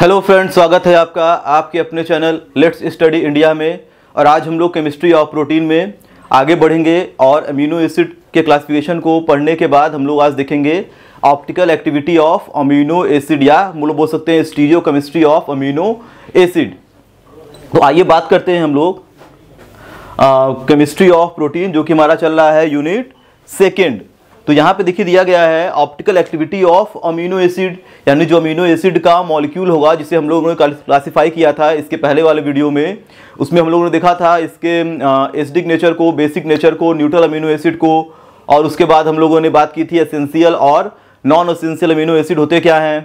Hello friends स्वागत है आपका आपके अपने चैनल लेट्स स्टडी इंडिया में और आज हम लोग केमिस्ट्री ऑफ प्रोटीन में आगे बढ़ेंगे और अमीनो एसिड के क्लासिफिकेशन को पढ़ने के बाद हम लोग आज देखेंगे optical activity of amino acid या हम लोग बोल सकते हैं stereochemistry of amino acid तो आइए बात करते हैं हम लोग केमिस्ट्री ऑफ प्रोटीन जो कि हमारा चल रहा है यूनिट सेकेंड तो यहाँ पे देखिए दिया गया है optical activity of amino acid यानी जो अमीनो एसिड का मॉलिक्यूल होगा जिसे हम लोगों ने क्लासीफाई किया था इसके पहले वाले वीडियो में उसमें हम लोगों ने देखा था इसके एसिडिक नेचर को बेसिक नेचर को न्यूट्रल अमीनो एसिड को और उसके बाद हम लोगों ने बात की थी असेंशियल और नॉन असेंशियल अमीनो एसिड होते क्या हैं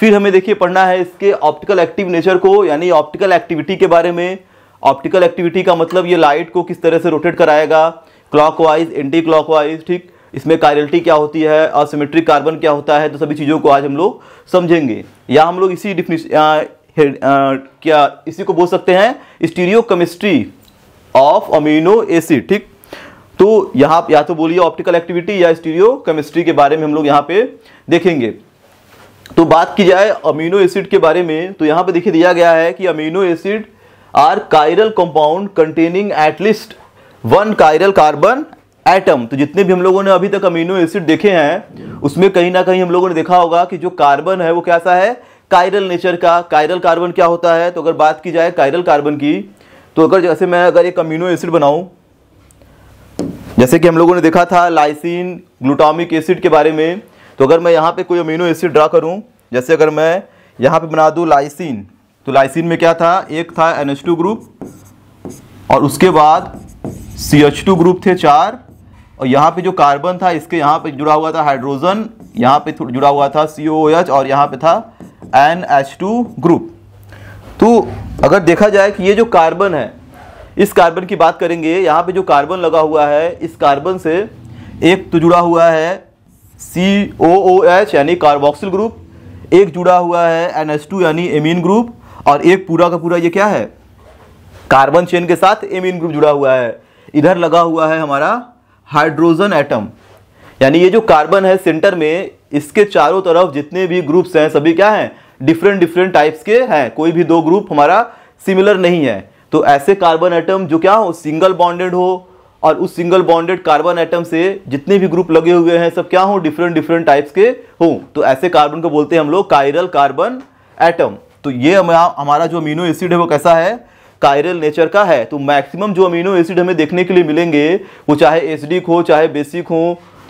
फिर हमें देखिए पढ़ना है इसके ऑप्टिकल एक्टिव नेचर को यानी ऑप्टिकल एक्टिविटी के बारे में ऑप्टिकल एक्टिविटी का मतलब ये लाइट को किस तरह से रोटेट कराएगा क्लॉकवाइज एंटी क्लॉकवाइज ठीक इसमें कायरलिटी क्या होती है असिमेट्रिक कार्बन क्या होता है तो सभी चीज़ों को आज हम लोग समझेंगे या हम लोग इसी डिफिनीशन क्या इसी को बोल सकते हैं stereochemistry of amino acid ठीक तो यहाँ या तो बोलिए ऑप्टिकल एक्टिविटी या स्टीरियो केमिस्ट्री के बारे में हम लोग यहाँ पे देखेंगे तो बात की जाए अमीनो एसिड के बारे में तो यहाँ पे देखिए दिया गया है कि amino acid are chiral compound containing at least one chiral carbon atom तो जितने भी हम लोगों ने अभी तक अमीनो एसिड देखे हैं उसमें कहीं ना कहीं हम लोगों ने देखा होगा कि जो कार्बन है वो कैसा है कायरल नेचर का कायरल कार्बन क्या होता है तो अगर बात की जाए कायरल कार्बन की तो अगर जैसे मैं अगर एक अमीनो एसिड बनाऊं जैसे कि हम लोगों ने देखा था लाइसिन ग्लूटामिक एसिड के बारे में तो अगर मैं यहाँ पे कोई अमीनो एसिड ड्रा करूँ जैसे अगर मैं यहाँ पे बना दूँ लाइसिन तो लाइसिन में क्या था एक था एन ग्रुप और उसके बाद सी ग्रुप थे चार और यहाँ पे जो कार्बन था इसके यहाँ पे जुड़ा हुआ था हाइड्रोजन यहाँ पे जुड़ा हुआ था सी और यहाँ पे था एन ग्रुप तो अगर देखा जाए कि ये जो कार्बन है इस कार्बन की बात करेंगे यहाँ पे जो कार्बन लगा हुआ है इस कार्बन से एक तो जुड़ा हुआ है सी ओ ओ एच यानी कार्बोक्सिल ग्रुप एक जुड़ा हुआ है एन एच टू यानी एमीन ग्रुप और एक पूरा का पूरा ये क्या है कार्बन चेन के साथ एमीन ग्रुप जुड़ा हुआ है इधर लगा हुआ है हमारा हाइड्रोजन एटम यानी ये जो कार्बन है सेंटर में इसके चारों तरफ जितने भी ग्रुप्स हैं सभी क्या हैं डिफरेंट डिफरेंट टाइप्स के हैं कोई भी दो ग्रुप हमारा सिमिलर नहीं है तो ऐसे कार्बन एटम जो क्या हो सिंगल बॉन्डेड हो और उस सिंगल बॉन्डेड कार्बन एटम से जितने भी ग्रुप लगे हुए हैं सब क्या हो डिफरेंट डिफरेंट टाइप्स के हों तो ऐसे कार्बन को बोलते हैं हम लोग कायरल कार्बन एटम तो ये हमारा जो अमीनो एसिड है वो कैसा है कायरल नेचर का है तो मैक्सिमम जो अमीनो एसिड हमें देखने के लिए मिलेंगे वो चाहे एसिडिक हो चाहे बेसिक हो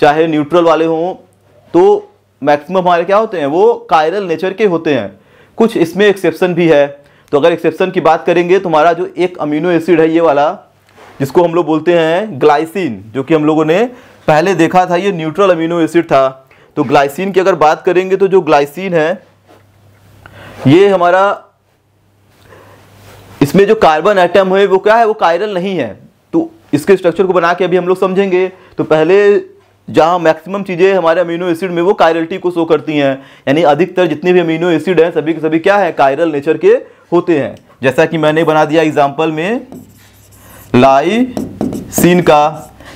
चाहे न्यूट्रल वाले हों तो मैक्सिमम हमारे क्या होते हैं वो कायरल नेचर के होते हैं कुछ इसमें एक्सेप्शन भी है तो अगर एक्सेप्शन की बात करेंगे तो हमारा जो एक अमीनो एसिड है ये वाला जिसको हम लोग बोलते हैं ग्लाइसिन जो कि हम लोगों ने पहले देखा था ये न्यूट्रल अमीनो एसिड था तो ग्लाइसिन की अगर बात करेंगे तो जो ग्लाइसिन है ये हमारा इसमें जो कार्बन आइटम है वो क्या है वो कायरल नहीं है तो इसके स्ट्रक्चर को बना के अभी हम लोग समझेंगे तो पहले जहाँ मैक्सिमम चीज़ें हमारे अमीनो एसिड में वो कायरलिटी को शो करती हैं यानी अधिकतर जितने भी अमीनो एसिड हैं सभी के सभी क्या है कायरल नेचर के होते हैं जैसा कि मैंने बना दिया एग्जाम्पल में लाइसिन का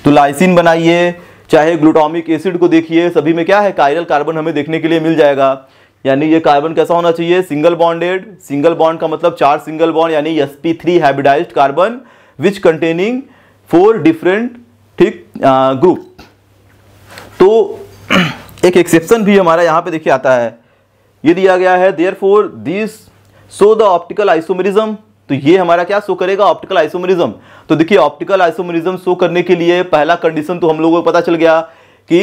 तो लाइसिन बनाइए चाहे ग्लूटामिक एसिड को देखिए सभी में क्या है कायरल कार्बन हमें देखने के लिए मिल जाएगा यानी ये कार्बन कैसा होना चाहिए सिंगल बॉन्डेड सिंगल बॉन्ड का मतलब चार सिंगल बॉन्ड यानी S P three hybridise carbon which containing four different ठीक ग्रुप तो एक एक्सेप्शन भी हमारा यहाँ पे देखिए आता है ये दिया गया है therefore this so the optical isomerism तो ये हमारा क्या शो करेगा ऑप्टिकल आइसोमरिज्म तो देखिए ऑप्टिकल आइसोमरिज्म शो करने के लिए पहला कंडीशन तो हम लोगों को पता चल गया कि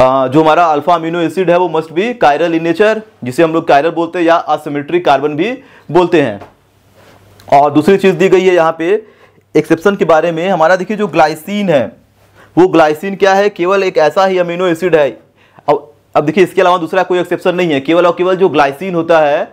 जो हमारा अल्फा अमीनो एसिड है वो मस्ट भी कायरल इन नेचर जिसे हम लोग कायरल बोलते हैं या असिमेट्रिक कार्बन भी बोलते हैं और दूसरी चीज़ दी गई है यहाँ पे एक्सेप्शन के बारे में हमारा देखिए जो ग्लाइसिन है वो ग्लाइसिन क्या है केवल एक ऐसा ही अमीनो एसिड है अब अब देखिए इसके अलावा दूसरा कोई एक्सेप्शन नहीं है केवल और केवल जो ग्लाइसिन होता है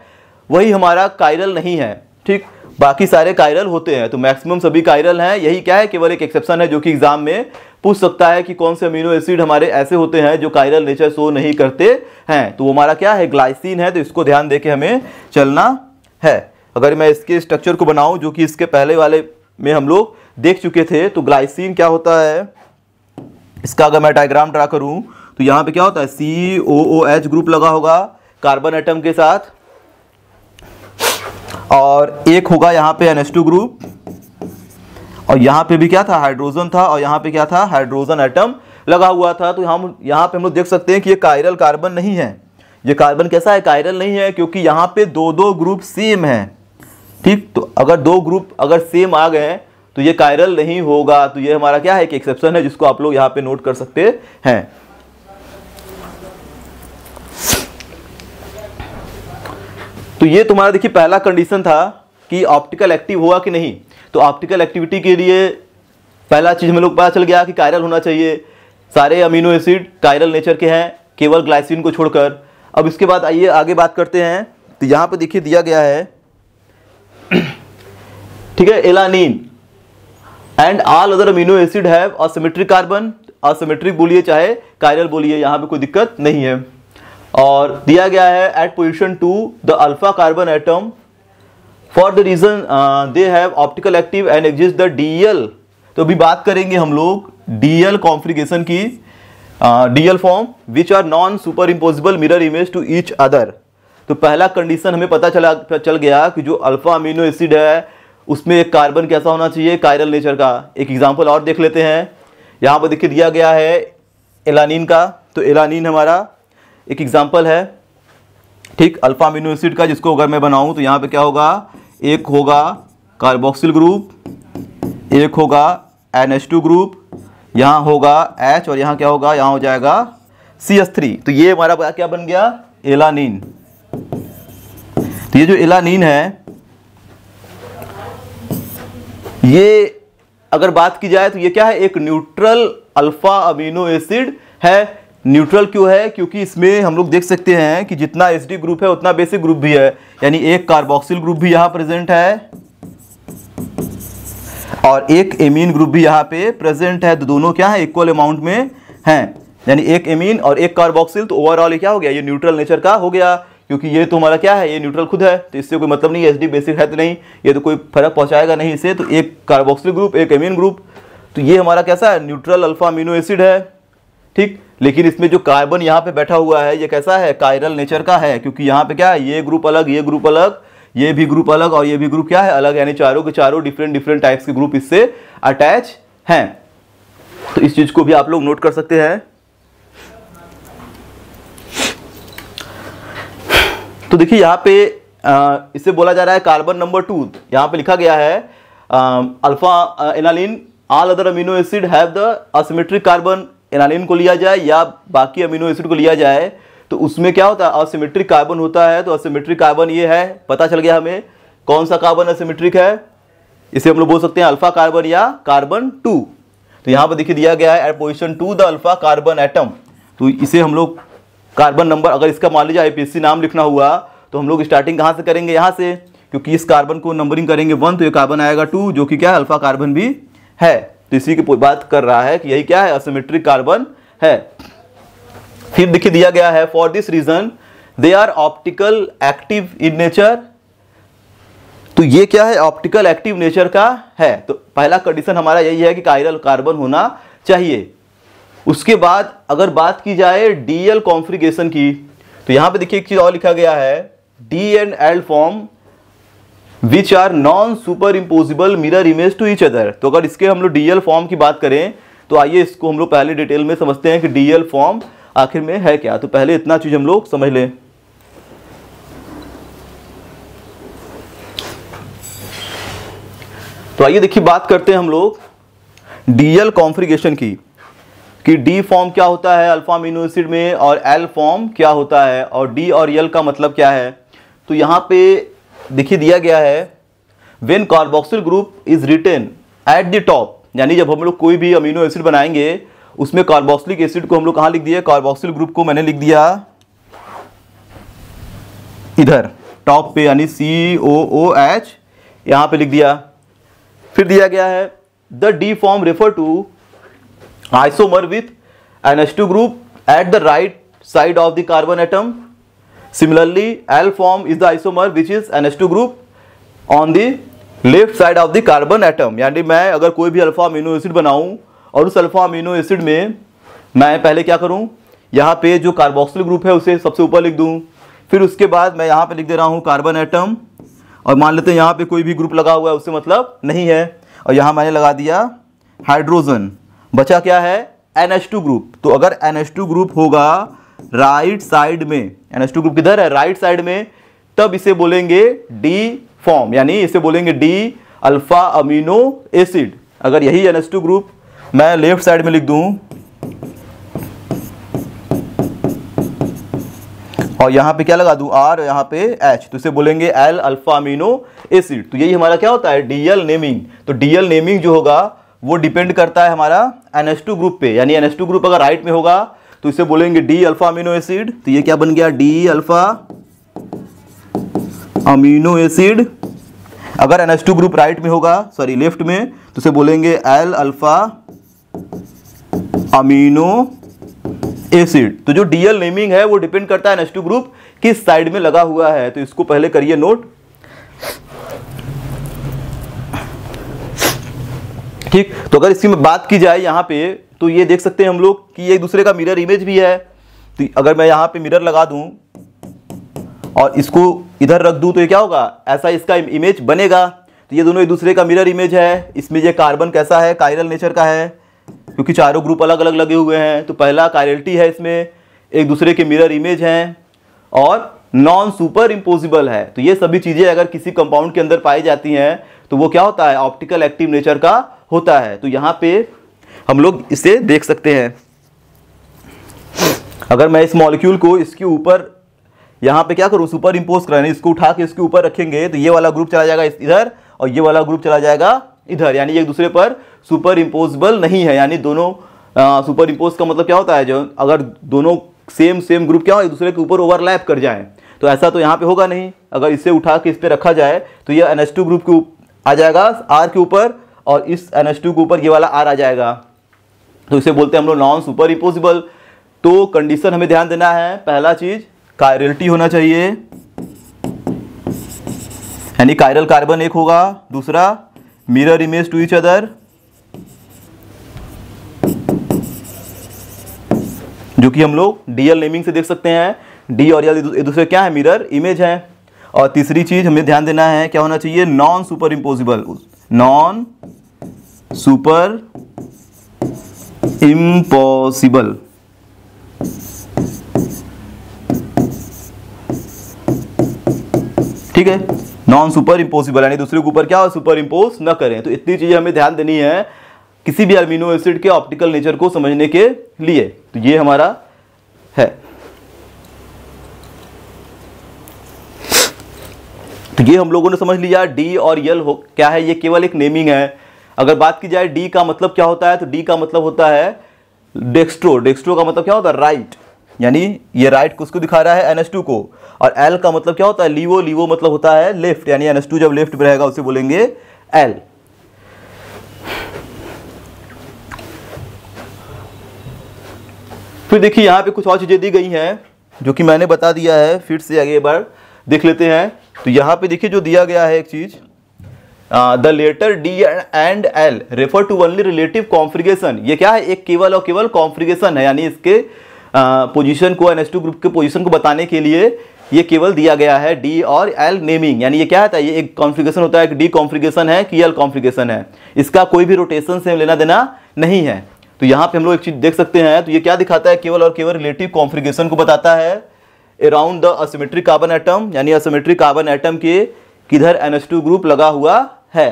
वही हमारा कायरल नहीं है ठीक बाकी सारे कायरल होते हैं तो मैक्सिमम सभी कायरल हैं यही क्या है केवल एक एक्सेप्शन है जो कि एग्ज़ाम में पूछ सकता है कि कौन से अमीनो एसिड हमारे ऐसे होते हैं जो काइरल नेचर शो नहीं करते हैं तो वो हमारा क्या है ग्लाइसिन है तो इसको ध्यान दे के हमें चलना है अगर मैं इसके स्ट्रक्चर को बनाऊँ जो कि इसके पहले वाले में हम लोग देख चुके थे तो ग्लाइसिन क्या होता है इसका अगर मैं डायग्राम ड्रा करूँ तो यहाँ पे क्या होता है C O O H group लगा होगा कार्बन एटम के साथ और एक होगा यहाँ पे एन एस टू ग्रुप और यहां पे भी क्या था हाइड्रोजन था और यहां पे क्या था हाइड्रोजन एटम लगा हुआ था तो हम यहां पे हम लोग देख सकते हैं कि ये कायरल कार्बन नहीं है ये कार्बन कैसा है कायरल नहीं है क्योंकि यहां पे दो दो ग्रुप सेम है ठीक तो अगर दो ग्रुप अगर सेम आ गए तो ये कायरल नहीं होगा तो ये हमारा क्या है एक एक्सेप्शन है जिसको आप लोग यहां पर नोट कर सकते हैं तो ये तुम्हारा देखिए पहला कंडीशन था कि ऑप्टिकल एक्टिव हुआ कि नहीं तो ऑप्टिकल एक्टिविटी के लिए पहला चीज़ हमें लोग पता चल गया कि कायरल होना चाहिए सारे अमीनो एसिड कायरल नेचर के हैं केवल ग्लाइसिन को छोड़कर अब इसके बाद आइए आगे बात करते हैं तो यहाँ पर देखिए दिया गया है ठीक है alanine and all other amino acid have asymmetric carbon asymmetric बोलिए चाहे कायरल बोलिए यहाँ पे कोई दिक्कत नहीं है और दिया गया है at position two the alpha carbon atom for the reason they have optical active and exist the DL तो अभी बात करेंगे हम लोग डीएल कॉन्फ्रिगेशन की DL form which are non super imposable mirror image to each other तो पहला condition हमें पता चला चल गया कि जो अल्फा अमीनो एसिड है उसमें एक कार्बन कैसा होना चाहिए कायरल नेचर का एक एग्जाम्पल और देख लेते हैं यहाँ पर देखिए दिया गया है एलानिन का तो एलानिन हमारा एक एग्जाम्पल है ठीक अल्फा अमीनो एसिड का जिसको अगर मैं बनाऊं तो यहाँ पे क्या होगा एक होगा कार्बोक्सिल ग्रुप एक होगा एन टू ग्रुप यहाँ होगा एच और यहाँ क्या होगा यहाँ हो जाएगा सी एस थ्री तो ये हमारा क्या बन गया एलानीन तो ये जो एलानीन है ये अगर बात की जाए तो ये क्या है एक न्यूट्रल अल्फा अमीनो एसिड है न्यूट्रल क्यों है क्योंकि इसमें हम लोग देख सकते हैं कि जितना एस ग्रुप है उतना बेसिक ग्रुप भी है यानी एक कार्बोक्सिल ग्रुप भी यहाँ प्रेजेंट है और एक एमीन ग्रुप भी यहाँ पे प्रेजेंट है तो दोनों क्या है इक्वल अमाउंट में हैं यानी एक एमीन और एक कार्बोक्सिल तो ओवरऑल क्या हो गया ये न्यूट्रल नेचर का हो गया क्योंकि ये तो हमारा क्या है ये न्यूट्रल खुद है तो इससे कोई मतलब नहीं एस बेसिक है तो नहीं ये तो कोई फर्क पहुँचाएगा नहीं इसे तो एक कार्बोक्सिल ग्रुप एक एमीन ग्रुप तो ये हमारा कैसा है न्यूट्रल अल्फा अमीनो एसिड है ठीक लेकिन इसमें जो कार्बन यहाँ पे बैठा हुआ है ये कैसा है कायरल नेचर का है क्योंकि यहाँ पे क्या है ये ग्रुप अलग ये ग्रुप अलग ये भी ग्रुप अलग और ये भी ग्रुप क्या है अलग यानी चारों के चारों डिफरेंट डिफरेंट टाइप्स के ग्रुप इससे अटैच हैं तो इस चीज़ को भी आप लोग नोट कर सकते हैं तो देखिए यहाँ पे इसे बोला जा रहा है कार्बन नंबर टू यहाँ पे लिखा गया है alpha alanine all other amino acid have the asymmetric carbon alanine को लिया जाए या बाकी अमीनो एसिड को लिया जाए तो उसमें क्या होता है असिमेट्रिक कार्बन होता है तो असिमेट्रिक कार्बन ये है पता चल गया हमें कौन सा कार्बन असिमेट्रिक है इसे हम लोग बोल सकते हैं अल्फा कार्बन या कार्बन टू तो यहाँ पर देखिए दिया गया है at position two the alpha carbon atom तो इसे हम लोग कार्बन नंबर अगर इसका मान लीजिए आई नाम लिखना हुआ तो हम लोग स्टार्टिंग कहाँ से करेंगे यहाँ से क्योंकि इस कार्बन को नंबरिंग करेंगे वन तो ये कार्बन आएगा टू जो कि क्या है अल्फा कार्बन भी है तो इसी की बात कर रहा है कि यही क्या है असिमेट्रिक कार्बन है फिर देखिए दिया गया है for this reason they are optical active in nature तो ये क्या है ऑप्टिकल एक्टिव नेचर का है तो पहला कंडीशन हमारा यही है कि काइरल कार्बन होना चाहिए उसके बाद अगर बात की जाए डीएल कॉन्फ्रिगेशन की तो यहां पे देखिए एक चीज़ और लिखा गया है D and L form which are non super imposable mirror image to each other तो अगर इसके हम लोग डीएल फॉर्म की बात करें तो आइए इसको हम लोग पहले डिटेल में समझते हैं कि डीएल फॉर्म आखिर में है क्या तो पहले इतना चीज़ हम लोग समझ लें तो आइए देखिए बात करते हैं हम लोग डीएल कॉन्फ्रिगेशन की कि डी फॉर्म क्या होता है अल्फा अमीनो एसिड में और एल फॉर्म क्या होता है और डी और यल का मतलब क्या है तो यहाँ पे देखिए दिया गया है when carboxyl group is written at the top यानी जब हम लोग कोई भी अमीनो एसिड बनाएंगे उसमें कार्बोक्सिलिक एसिड को हम लोग कहाँ लिख दिया कार्बोक्सिल ग्रुप को मैंने लिख दिया इधर टॉप पे यानी सी ओ ओ एच यहाँ पे लिख दिया फिर दिया गया है the D form refer to isomer with N S two group at the right side of the carbon atom Similarly, Al form is the isomer which is NH2 group on the left side of the carbon atom यानी मैं अगर कोई भी alpha amino acid बनाऊं और उस alpha amino acid में मैं पहले क्या करूं यहाँ पे जो कार्बोक्सिल ग्रुप है उसे सबसे ऊपर लिख दूं फिर उसके बाद मैं यहाँ पे लिख दे रहा हूँ कार्बन एटम और मान लेते हैं यहाँ पे कोई भी ग्रुप लगा हुआ है उससे मतलब नहीं है और यहाँ मैंने लगा दिया हाइड्रोजन बचा क्या है एन ग्रुप तो अगर एन ग्रुप होगा राइट साइड में एन एस टू ग्रुप किधर है राइट साइड में तब इसे बोलेंगे डी फॉर्म यानी इसे बोलेंगे डी अल्फा अमीनो एसिड अगर यही एन एस टू ग्रुप मैं लेफ्ट साइड में लिख दूं और यहां पे क्या लगा दूं आर यहां पे एच तो इसे बोलेंगे एल अल्फा अमीनो एसिड तो यही हमारा क्या होता है डीएल नेमिंग तो डीएल नेमिंग जो होगा वो डिपेंड करता है हमारा एन एस टू ग्रुप पे यानी एन एस टू ग्रुप अगर राइट में होगा तो इसे बोलेंगे डी अल्फा अमीनो एसिड तो ये क्या बन गया डी अल्फा अमीनो एसिड अगर टू ग्रुप राइट में होगा सॉरी लेफ्ट में तो इसे बोलेंगे एल अल्फा अमीनो एसिड तो जो डीएल नेमिंग है वो डिपेंड करता है एन ग्रुप किस साइड में लगा हुआ है तो इसको पहले करिए नोट ठीक तो अगर इसकी बात की जाए यहां पे तो ये देख सकते हैं हम लोग कि एक दूसरे का मिरर इमेज भी है तो अगर मैं यहाँ पे मिरर लगा दूँ और इसको इधर रख दूँ तो ये क्या होगा ऐसा इसका इमेज बनेगा तो ये दोनों एक दूसरे का मिरर इमेज है इसमें ये कार्बन कैसा है कायरल नेचर का है क्योंकि चारों ग्रुप अलग अलग लगे हुए हैं तो पहला कायरलिटी है इसमें एक दूसरे के मिरर इमेज हैं और नॉन सुपर इम्पोजिबल है तो ये सभी चीज़ें अगर किसी कंपाउंड के अंदर पाई जाती हैं तो वो क्या होता है ऑप्टिकल एक्टिव नेचर का होता है तो यहाँ पे हम लोग इसे देख सकते हैं अगर मैं इस मॉलिक्यूल को इसके ऊपर यहाँ पे क्या करूँ सुपर इम्पोज कराना इसको उठा के इसके ऊपर रखेंगे तो ये वाला ग्रुप चला जाएगा इधर और ये वाला ग्रुप चला जाएगा इधर यानी एक दूसरे पर सुपर इम्पोजबल नहीं है यानी दोनों सुपर इम्पोज का मतलब क्या होता है जो अगर दोनों सेम सेम ग्रुप क्या हो एक दूसरे के ऊपर ओवरलैप कर जाए तो ऐसा तो यहाँ पे होगा नहीं अगर इसे उठा के इस पर रखा जाए तो ये एन ग्रुप के आ जाएगा आर के ऊपर और इस एन के ऊपर ये वाला आर आ जाएगा तो इसे बोलते हैं हम लोग नॉन सुपर इम्पोजिबल तो कंडीशन हमें ध्यान देना है पहला चीज कायरलिटी होना चाहिए यानी कायरल कार्बन एक होगा दूसरा mirror image to each other जो कि हम लोग डीएल नेमिंग से देख सकते हैं डी और एल दूसरे क्या है मिरर इमेज है और तीसरी चीज हमें ध्यान देना है क्या होना चाहिए non super imposable non super impossible ठीक है नॉन सुपर इम्पोसिबल यानी दूसरे के ऊपर क्या सुपर इम्पोज न करें तो इतनी चीजें हमें ध्यान देनी है किसी भी अमीनो एसिड के ऑप्टिकल नेचर को समझने के लिए तो ये हमारा है तो ये हम लोगों ने समझ लिया डी और यल हो क्या है ये केवल एक नेमिंग है अगर बात की जाए डी का मतलब क्या होता है तो डी का मतलब होता है डेक्स्ट्रो डेक्स्ट्रो का मतलब क्या होता है राइट यानी ये राइट किसको दिखा रहा है एन को और एल का मतलब क्या होता है लीवो लीवो e e मतलब होता है लेफ्ट यानी एन जब लेफ्ट में रहेगा उसे बोलेंगे एल फिर देखिए यहाँ पे कुछ और चीज़ें दी गई हैं जो कि मैंने बता दिया है फिर से आगे एक बार देख लेते हैं तो यहाँ पे देखिए जो दिया गया है एक चीज़ the uh, the letter D and L refer to only relative configuration. ये क्या है एक केवल और केवल कॉन्फ्रिगेशन है यानी इसके पोजिशन uh, को एन ग्रुप के पोजिशन को बताने के लिए ये केवल दिया गया है डी और एल नेमिंग यानी ये क्या होता है ये एक कॉन्फ्रिगेशन होता है डी कॉन्फ्रिगेशन है कि एल कॉन्फ्रिगेशन है इसका कोई भी रोटेशन से लेना देना नहीं है तो यहाँ पे हम लोग एक चीज़ देख सकते हैं तो ये क्या दिखाता है केवल और केवल रिलेटिव कॉन्फ्रिगेशन को बताता है around the asymmetric carbon atom यानी असिमेट्रिक कार्बन एटम के किधर एन ग्रुप लगा हुआ है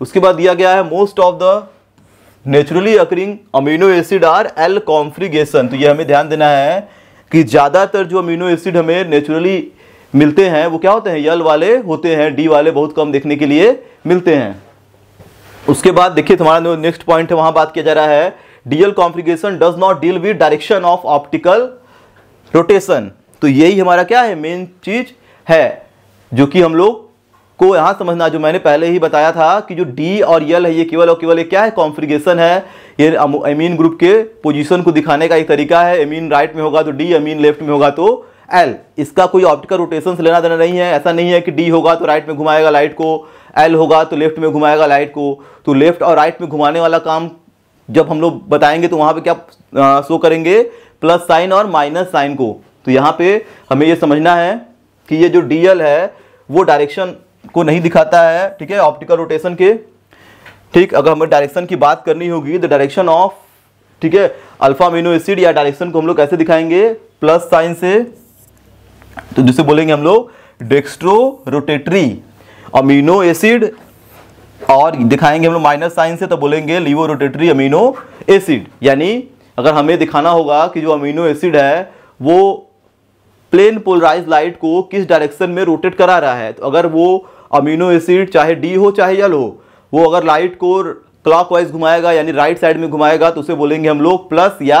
उसके बाद दिया गया है most of the naturally occurring amino acid are L configuration तो ये हमें ध्यान देना है कि ज़्यादातर जो अमीनो एसिड हमें नेचुरली मिलते हैं वो क्या होते हैं यल वाले होते हैं डी वाले बहुत कम देखने के लिए मिलते हैं उसके बाद देखिए तुम्हारा नेक्स्ट पॉइंट है वहां बात किया जा रहा है DL configuration does not deal with direction of optical rotation तो यही हमारा क्या है मेन चीज है जो कि हम लोग को यहां समझना जो मैंने पहले ही बताया था कि जो डी और यल है ये केवल और केवल क्या है कॉन्फ्रिगेशन है ये अमीन ग्रुप के पोजीशन को दिखाने का एक तरीका है अमीन राइट में होगा तो डी अमीन लेफ्ट में होगा तो एल इसका कोई ऑप्टिकल रोटेशन लेना देना नहीं है ऐसा नहीं है कि डी होगा तो राइट में घुमाएगा लाइट को एल होगा तो लेफ्ट में घुमाएगा लाइट को तो लेफ्ट और राइट में घुमाने वाला काम जब हम लोग बताएंगे तो वहां पर क्या शो करेंगे प्लस साइन और माइनस साइन को तो यहाँ पे हमें ये समझना है कि ये जो डी है वो डायरेक्शन को नहीं दिखाता है ठीक है ऑप्टिकल रोटेशन के ठीक अगर हमें डायरेक्शन की बात करनी होगी तो डायरेक्शन ऑफ ठीक है अल्फा मीनो एसिड या डायरेक्शन को हम लोग कैसे दिखाएंगे प्लस साइन से तो जिसे बोलेंगे हम लोग डेक्स्ट्रो रोटेटरी अमीनो एसिड और दिखाएंगे हम लोग माइनस साइन से तो बोलेंगे लिवो रोटेटरी अमीनो एसिड यानी अगर हमें दिखाना होगा कि जो अमीनो एसिड है वो प्लेन पोलराइज लाइट को किस डायरेक्शन में रोटेट करा रहा है तो अगर वो अमीनो एसिड चाहे डी हो चाहे यल हो वो अगर लाइट को क्लॉकवाइज घुमाएगा यानी राइट साइड में घुमाएगा तो उसे बोलेंगे हम लोग प्लस या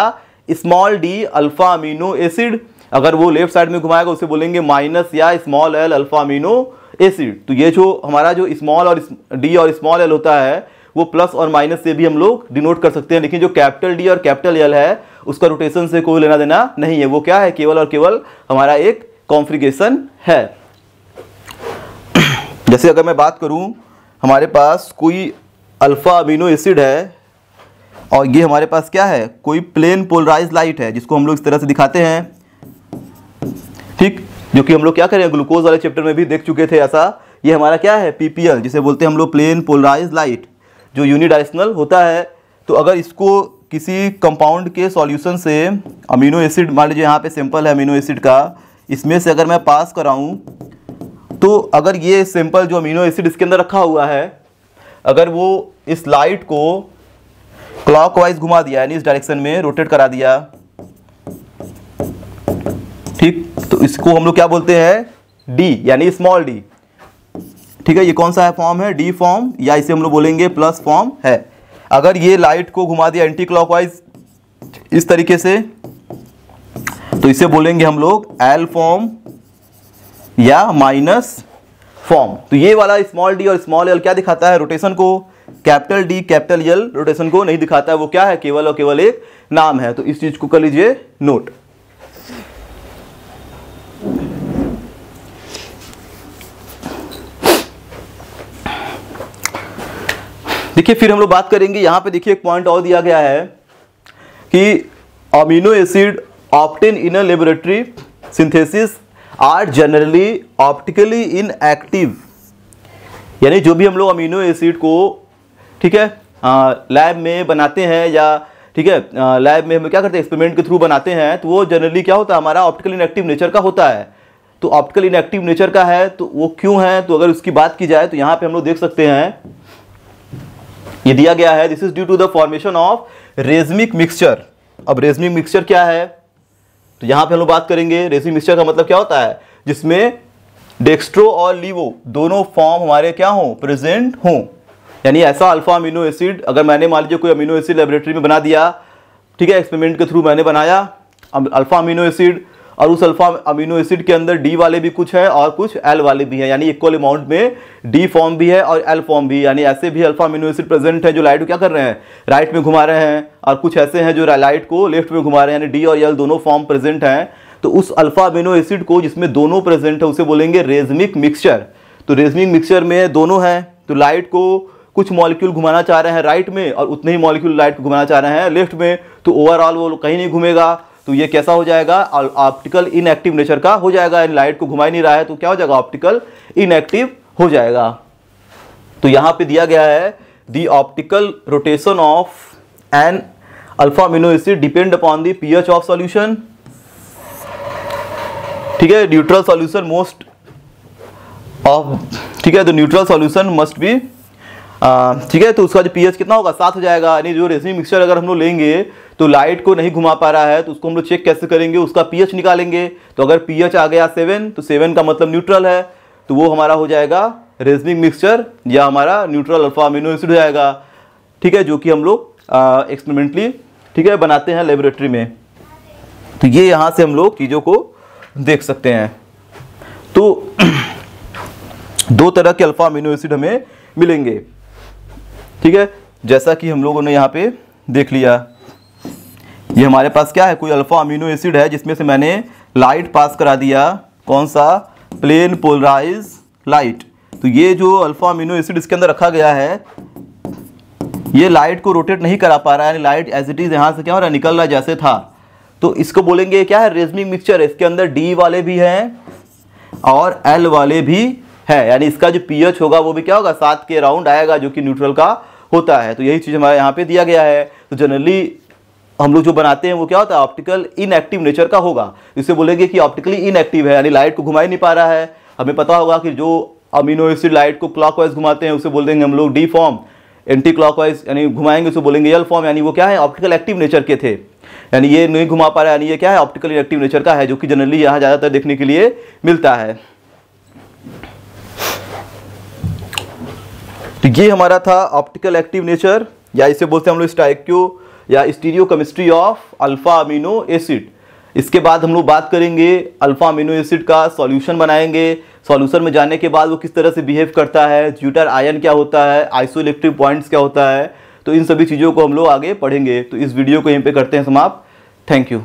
small D alpha amino acid अगर वो लेफ्ट साइड में घुमाएगा उसे बोलेंगे माइनस या small L alpha amino acid तो ये जो हमारा जो स्मॉल और डी और स्मॉल एल होता है वो प्लस और माइनस से भी हम लोग डिनोट कर सकते हैं लेकिन जो कैपिटल डी और कैपिटल एल है उसका रोटेशन से कोई लेना देना नहीं है वो क्या है केवल और केवल हमारा एक कॉन्फ्रिगेशन है जैसे अगर मैं बात करूँ हमारे पास कोई अल्फ़ा अमीनो एसिड है और ये हमारे पास क्या है कोई प्लेन पोलराइज लाइट है जिसको हम लोग इस तरह से दिखाते हैं ठीक जो कि हम लोग क्या करें ग्लूकोज वाले चैप्टर में भी देख चुके थे ऐसा ये हमारा क्या है पीपीएल जिसे बोलते हैं हम लोग प्लेन पोलराइज लाइट जो यूनिडाइशनल होता है तो अगर इसको किसी कंपाउंड के सॉल्यूशन से अमीनो एसिड मान लीजिए यहाँ पे सिंपल है अमीनो एसिड का इसमें से अगर मैं पास कराऊँ तो अगर ये सिंपल जो अमीनो एसिड इसके अंदर रखा हुआ है अगर वो इस लाइट को क्लॉकवाइज घुमा दिया यानी इस डायरेक्शन में रोटेट करा दिया ठीक तो इसको हम लोग क्या बोलते हैं डी यानी स्मॉल डी ठीक है ये कौन सा है फॉर्म है डी फॉर्म या इसे हम लोग बोलेंगे प्लस फॉर्म है अगर ये लाइट को घुमा दिया एंटी क्लॉकवाइज इस तरीके से तो इसे बोलेंगे हम लोग एल फॉर्म या माइनस फॉर्म तो ये वाला स्मॉल डी और स्मॉल एल क्या दिखाता है रोटेशन को capital D capital L rotation को नहीं दिखाता है वो क्या है केवल और केवल एक नाम है तो इस चीज को कर लीजिए नोट देखिए फिर हम लोग बात करेंगे यहां पे देखिए एक पॉइंट और दिया गया है कि amino acid obtain in laboratory synthesis are generally optically inactive यानी जो भी हम लोग अमीनो एसिड को ठीक है लैब में बनाते हैं या ठीक है लैब में हम क्या करते हैं एक्सपेरिमेंट के थ्रू बनाते हैं तो वो जनरली क्या होता है हमारा ऑप्टिकल इनएक्टिव नेचर का होता है तो ऑप्टिकल इनएक्टिव नेचर का है तो वो क्यों है तो अगर उसकी बात की जाए तो यहाँ पे हम लोग देख सकते हैं ये दिया गया है this is due to the formation of racemic mixture अब रेजमिक मिक्सचर क्या है तो यहाँ पे हम लोग बात करेंगे रेसी मिक्सचर का मतलब क्या होता है जिसमें डेक्स्ट्रो और लीवो दोनों फॉर्म हमारे क्या हों प्रेजेंट हों यानी ऐसा अल्फा अमीनो एसिड अगर मैंने मान लीजिए कोई अमीनो एसिड लेबोरेटरी में बना दिया ठीक है एक्सपेरिमेंट के थ्रू मैंने बनाया अल्फा अमीनो एसिड और उस अल्फा अमीनो एसिड के अंदर डी वाले भी कुछ है और कुछ एल वाले भी हैं यानी इक्वल अमाउंट में डी फॉर्म भी है और एल फॉर्म भी यानी ऐसे भी अल्फा अमीनो एसिड प्रेजेंट है जो लाइट को क्या कर रहे हैं राइट में घुमा रहे हैं और कुछ ऐसे हैं जो लाइट को लेफ्ट में घुमा रहे हैं यानी डी और एल दोनों फॉर्म प्रेजेंट हैं तो उस अल्फा अमीनो एसिड को जिसमें दोनों प्रेजेंट है उसे बोलेंगे रेजमिक मिक्सचर तो रेजमिक मिक्सचर में दोनों हैं तो लाइट को कुछ मॉलिक्यूल घुमाना चाह रहे हैं राइट में और उतने ही मॉलिक्यूल लाइट को घुमाना चाह रहे हैं लेफ्ट में तो ओवरऑल वो कहीं नहीं घूमेगा तो ये कैसा हो जाएगा ऑप्टिकल इनएक्टिव नेचर का हो जाएगा यानी लाइट को घुमा नहीं रहा है तो क्या हो जाएगा ऑप्टिकल इनएक्टिव हो जाएगा तो यहां पे दिया गया है the optical rotation of an alpha amino acid depend upon the pH of solution ठीक है न्यूट्रल सॉल्यूशन मोस्ट ऑफ ठीक है the neutral solution must be ठीक है तो उसका जो पीएच कितना होगा सात हो जाएगा यानी जो रेशमी मिक्सचर अगर हम लोग लेंगे तो लाइट को नहीं घुमा पा रहा है तो उसको हम लोग चेक कैसे करेंगे उसका पीएच निकालेंगे तो अगर पीएच आ गया सेवन तो सेवन का मतलब न्यूट्रल है तो वो हमारा हो जाएगा रेसमिक मिक्सचर या हमारा न्यूट्रल अल्फा अमीनो एसिड हो जाएगा ठीक है जो कि हम लोग एक्सपेरिमेंटली ठीक है बनाते हैं लेबोरेटरी में तो ये यहाँ से हम लोग चीज़ों को देख सकते हैं तो दो तरह के अल्फा अमीनो एसिड हमें मिलेंगे ठीक है जैसा कि हम लोगों ने यहाँ पे देख लिया ये हमारे पास क्या है कोई अल्फा अमीनो एसिड है जिसमें से मैंने लाइट पास करा दिया कौन सा प्लेन पोलराइज लाइट तो ये जो अल्फा अमीनो एसिड इसके अंदर रखा गया है ये लाइट को रोटेट नहीं करा पा रहा है लाइट एज इट इज़ यहाँ से क्या हो रहा है निकल रहा जैसे था तो इसको बोलेंगे क्या है रेजमिंग मिक्सचर इसके अंदर डी वाले भी हैं और एल वाले भी है यानी इसका जो पीएच होगा वो भी क्या होगा सात के राउंड आएगा जो कि न्यूट्रल का होता है तो यही चीज़ हमारे यहाँ पे दिया गया है तो जनरली हम लोग जो बनाते हैं वो क्या होता है ऑप्टिकल इनएक्टिव नेचर का होगा इसे बोलेंगे कि ऑप्टिकली इनएक्टिव है यानी लाइट को घुमा ही नहीं पा रहा है हमें पता होगा कि जो अमीनो एसिड लाइट को क्लॉक घुमाते हैं उसे बोल देंगे हम लोग डी फॉर्म एंटी क्लॉक यानी घुमाएंगे उसे बोलेंगे यल फॉर्म यानी वो क्या है ऑप्टिकल एक्टिव नेचर के थे यानी ये नहीं घुमा पा रहा है यानी ये क्या है ऑप्टिकल इनएक्टिव नेचर का है जो कि जनरली यहाँ ज़्यादातर देखने के लिए मिलता है तो ये हमारा था ऑप्टिकल एक्टिव नेचर या इसे बोलते हैं हम लोग स्टाइक्यो या stereochemistry of alpha amino acid इसके बाद हम लोग बात करेंगे अल्फा अमीनो एसिड का सॉल्यूशन बनाएंगे सॉल्यूशन में जाने के बाद वो किस तरह से बिहेव करता है ज्यूटर आयन क्या होता है आइसोइलेक्ट्रिक पॉइंट्स क्या होता है तो इन सभी चीज़ों को हम लोग आगे पढ़ेंगे तो इस वीडियो को यहीं पे करते हैं समाप्त थैंक यू